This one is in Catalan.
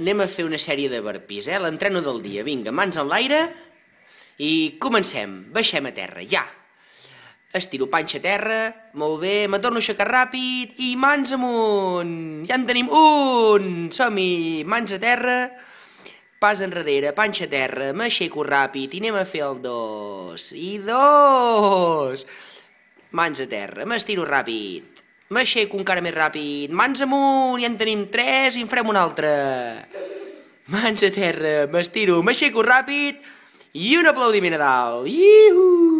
anem a fer una sèrie de barpís, eh? L'entreno del dia. Vinga, mans en l'aire i comencem. Baixem a terra, ja. Estiro panxa a terra, molt bé, me torno a aixecar ràpid i mans amunt. Ja en tenim un! Som-hi! Mans a terra, pas enrere, panxa a terra, m'aixeco ràpid i anem a fer el dos. I dos! Mans a terra, m'estiro ràpid M'aixeco encara més ràpid. Mans amunt, ja en tenim tres i en farem una altra. Mans a terra, m'estiro, m'aixeco ràpid i un aplaudiment a dalt. Iuhu!